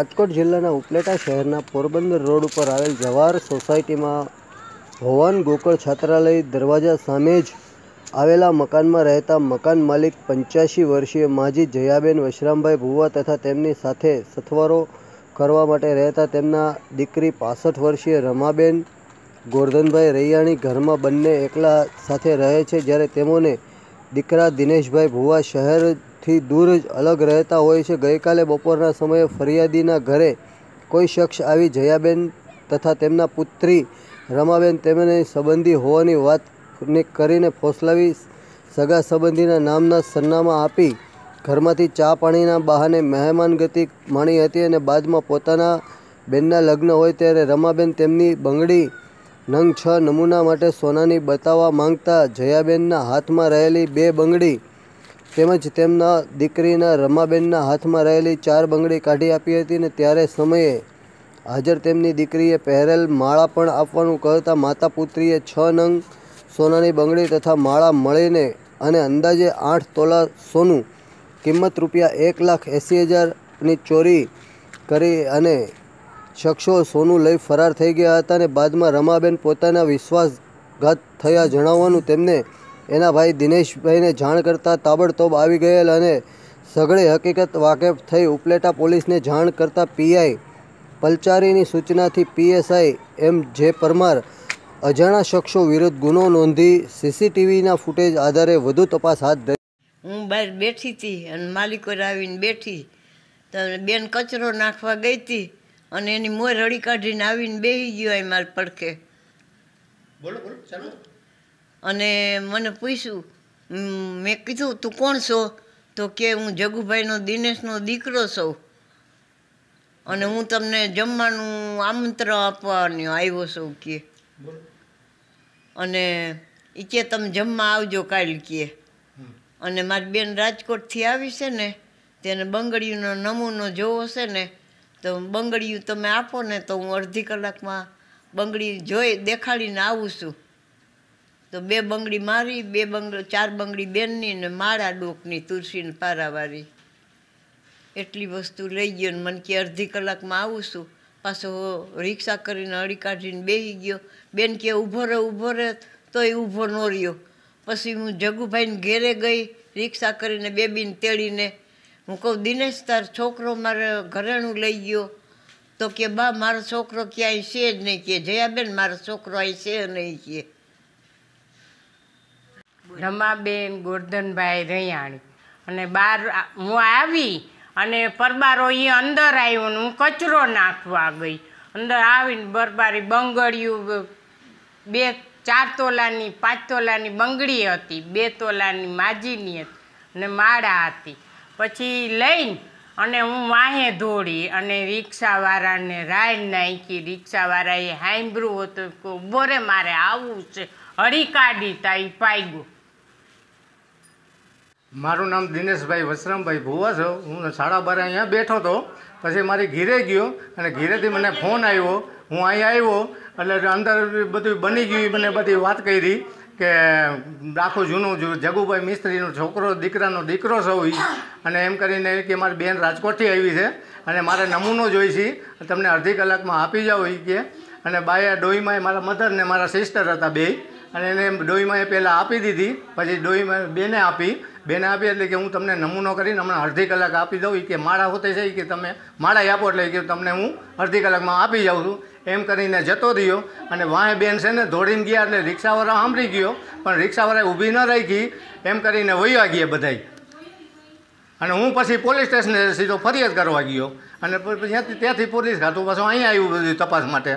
રાજકોટ જિલ્લાના ઉપલેટા શહેરના પોરબંદર રોડ ઉપર આવેલ જવાહર સોસાયટીમાં ભવાન ગોકળ છાત્રાલય દરવાજા સામે જ આવેલા મકાનમાં રહેતા મકાન માલિક પંચ્યાસી વર્ષીય માજી જયાબેન વશરામભાઈ ભુવા તથા તેમની સાથે સથવારો કરવા માટે રહેતા તેમના દીકરી પાસઠ વર્ષીય રમાબેન ગોરધનભાઈ રૈયાણી ઘરમાં બંને એકલા સાથે રહે છે જ્યારે તેમોને દીકરા દિનેશભાઈ ભુવા શહેર થી દૂર જ અલગ રહેતા હોય છે ગઈકાલે બપોરના સમયે ફરિયાદીના ઘરે કોઈ શખ્સ આવી જયાબેન તથા તેમના પુત્રી રમાબેન તેમને સંબંધી હોવાની વાતને કરીને ફોસલાવી સગા સંબંધીના નામના સરનામા આપી ઘરમાંથી ચા પાણીના બહાને મહેમાન ગતિ માણી હતી અને બાદમાં પોતાના બેનના લગ્ન હોય ત્યારે રમાબેન તેમની બંગડી નંગ છ નમૂના માટે સોનાની બતાવવા માંગતા જયાબેનના હાથમાં રહેલી બે બંગડી તેમજ તેમના દીકરીના રમાબેનના હાથમાં રહેલી ચાર બંગડી કાઢી આપી હતી ને ત્યારે સમયે હાજર તેમની દીકરીએ પહેરેલ માળા પણ આપવાનું કહેતા માતા પુત્રીએ છ નંગ સોનાની બંગડી તથા માળા મળીને અને અંદાજે આઠ તોલા સોનું કિંમત રૂપિયા એક લાખ એંસી હજારની ચોરી કરી અને શખ્સો સોનું લઈ ફરાર થઈ ગયા હતા અને બાદમાં રમાબેન પોતાના વિશ્વાસઘાત થયા જણાવવાનું તેમને એના ભાઈ દિનેશભાઈને જાણ કરતાં તાબડતોબ આવી ગયેલ અને સઘળી હકીકત વાકેફ થઈ ઉપલેટા પોલીસને જાણ કરતાં પીઆઈ પલચારીની સૂચનાથી પીએસઆઈ એમ જે પરમાર અજાણા શખ્સો વિરુદ્ધ ગુનો નોંધી સીસીટીવીના ફૂટેજ આધારે વધુ તપાસ હાથ ધરી હું બહાર બેઠી હતી અને માલિકો આવીને બેઠી તો બેન કચરો નાખવા ગઈ હતી અને એની મોર રડી કાઢીને આવીને બેસી ગયો એ મારા પડખે બોલો બોલો ચાલો અને મને પૂછ્યું મેં કીધું તું કોણ છો તો કે હું જગુભાઈનો દિનેશનો દીકરો છું અને હું તમને જમવાનું આમંત્રણ આપવાનું આવ્યો છું કે અને એ કે તમે જમવા આવજો કાલ કે અને મારી બેન રાજકોટથી આવી છે ને તેને બંગડીનો નમૂનો જોવો છે ને તો બંગડીયું તમે આપો ને તો હું અડધી કલાકમાં બંગડી જોઈ દેખાડીને આવું છું તો બે બંગડી મારી બે બંગડી ચાર બંગડી બેનની ને માળા ડોકની તુલસીને પારાવાળી એટલી વસ્તુ લઈ ગયો ને મને કે અડધી કલાકમાં આવું છું પાછો રિક્ષા કરીને અડી કાઢીને બેસી ગયો બેન કે ઊભો રહે ઊભો રહે તો એ ઊભો ન રહ્યો પછી હું જગુભાઈને ઘેરે ગઈ રિક્ષા કરીને બેબીને તેડીને હું કહું દિનેશ તાર છોકરો મારે ઘરેણું લઈ ગયો તો કે બા મારો છોકરો ક્યાંય છે જ નહીં કે જયાબેન મારો છોકરો અહીં છે નહીં કે રમાબેન ગોરધનભાઈ રૈયાણી અને બહાર હું આવી અને પરબારો એ અંદર આવ્યો ને હું કચરો નાખવા ગઈ અંદર આવીને બરબારી બંગડીયું બે ચાર તોલાની પાંચ તોલાની બંગડી હતી બે તોલાની માજીની હતી અને માળા હતી પછી લઈને અને હું માહે ધોડી અને રિક્ષાવાળાને રાડ નાખી રિક્ષાવાળાએ હાંભળ્યું હતું કે બોરે મારે આવવું છે કાઢી તા એ ગયું મારું નામ દિનેશભાઈ વસરામભાઈ ભુવા છો હું સાડા બારે અહીંયા બેઠો હતો પછી મારી ઘીરે ગયો અને ઘીરેથી મને ફોન આવ્યો હું અહીંયા આવ્યો એટલે અંદર બધું બની ગયું મને બધી વાત કરી કે આખું જૂનું જગુભાઈ મિસ્ત્રીનો છોકરો દીકરાનો દીકરો સૌ અને એમ કરીને કે મારી બેન રાજકોટથી આવી છે અને મારે નમૂનો જોઈ છે તમને અડધી કલાકમાં આપી જાઓ એ કે અને બાયા ડોઈમાં મારા મધર ને મારા સિસ્ટર હતા બે અને એને ડોઈમાં એ પહેલાં આપી દીધી પછી ડોઈમાં બેને આપી બેને આપી એટલે કે હું તમને નમૂનો કરીને હમણાં અડધી કલાક આપી દઉં એ કે માળા હોતે છે કે તમે માળા આપો એટલે કે તમને હું અડધી કલાકમાં આપી જાઉં છું એમ કરીને જતો રહ્યો અને વાંહે બેન છે ને દોડીને ગયા એટલે રિક્ષાવાળા સાંભળી ગયો પણ રિક્ષાવાળાએ ઊભી ન રાખી એમ કરીને વહ્યા ગયા બધાય અને હું પછી પોલીસ સ્ટેશને સીધો ફરિયાદ કરવા ગયો અને ત્યાંથી ત્યાંથી પોલીસ ખાતું પાછું અહીંયા આવ્યું બધું તપાસ માટે